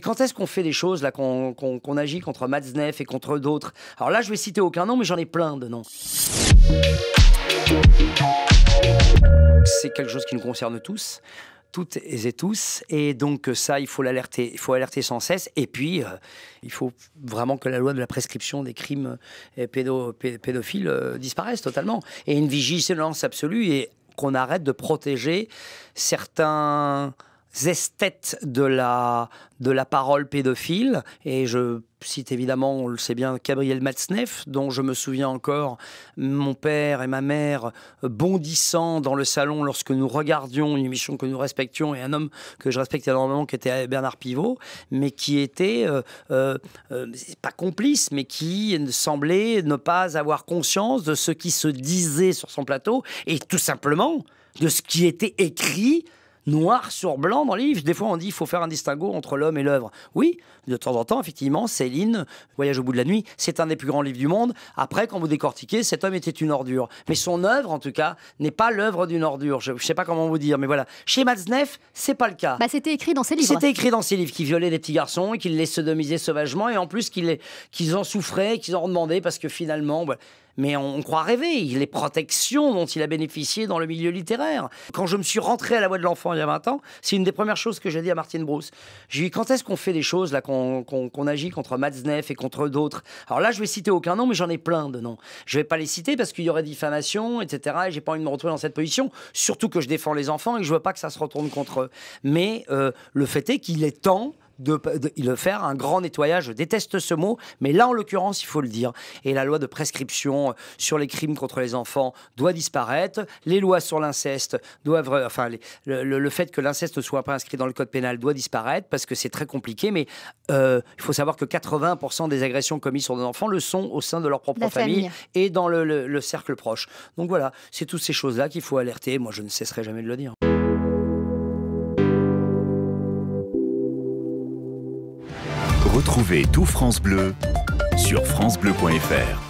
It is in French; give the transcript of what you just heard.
quand est-ce qu'on fait des choses, là, qu'on agit contre Matzneff et contre d'autres Alors là, je vais citer aucun nom, mais j'en ai plein de noms. C'est quelque chose qui nous concerne tous toutes et tous. Et donc ça, il faut l'alerter, il faut alerter sans cesse. Et puis, euh, il faut vraiment que la loi de la prescription des crimes euh, pédo pédophiles euh, disparaisse totalement. Et une vigilance absolue et qu'on arrête de protéger certains esthètes de la, de la parole pédophile. Et je cite évidemment, on le sait bien, Gabriel Matzneff, dont je me souviens encore mon père et ma mère bondissant dans le salon lorsque nous regardions une émission que nous respections et un homme que je respectais énormément qui était Bernard Pivot, mais qui était euh, euh, euh, pas complice, mais qui semblait ne pas avoir conscience de ce qui se disait sur son plateau et tout simplement de ce qui était écrit noir sur blanc dans les livres. Des fois, on dit qu'il faut faire un distinguo entre l'homme et l'œuvre. Oui, de temps en temps, effectivement, Céline, Voyage au bout de la nuit, c'est un des plus grands livres du monde. Après, quand vous décortiquez, cet homme était une ordure. Mais son œuvre, en tout cas, n'est pas l'œuvre d'une ordure. Je ne sais pas comment vous dire, mais voilà. Chez ce c'est pas le cas. Bah, c'était écrit dans ses livres. C'était écrit dans ses livres qui violaient des petits garçons, et qu'il les sodomisait sauvagement, et en plus qu'ils en souffraient, qu'ils en demandaient parce que finalement... mais on, croit rêver les protections dont il a bénéficié dans le milieu littéraire. Quand je me suis rentré à la voix de l'enfant il y a 20 ans, c'est une des premières choses que j'ai dit à Martine Brousse. J'ai dit quand est-ce qu'on fait des choses, là, qu'on agit contre Matzneff et contre d'autres Alors là, je vais citer aucun nom, mais j'en ai plein de noms. Je vais pas les citer parce qu'il y aurait diffamation, etc. Et j'ai pas envie de me retrouver dans cette position, surtout que je défends les enfants et que je veux pas que ça se retourne contre eux. Mais euh, le fait est qu'il est temps de, le faire un grand nettoyage. Je déteste ce mot, mais là, en l'occurrence, il faut le dire. Et la loi de prescription euh, sur les crimes contre les enfants doit disparaître. Les lois sur l'inceste doivent. Enfin, le, fait que l'inceste ne soit pas inscrit dans le code pénal doit disparaître parce que c'est très compliqué. Mais euh, il faut savoir que 80% des agressions commises sur des enfants le sont au sein de leur propre famille. et dans le cercle proche. Donc voilà, c'est toutes ces choses-là qu'il faut alerter. Moi, je ne cesserai jamais de le dire. Retrouvez tout France Bleu sur francebleu.fr.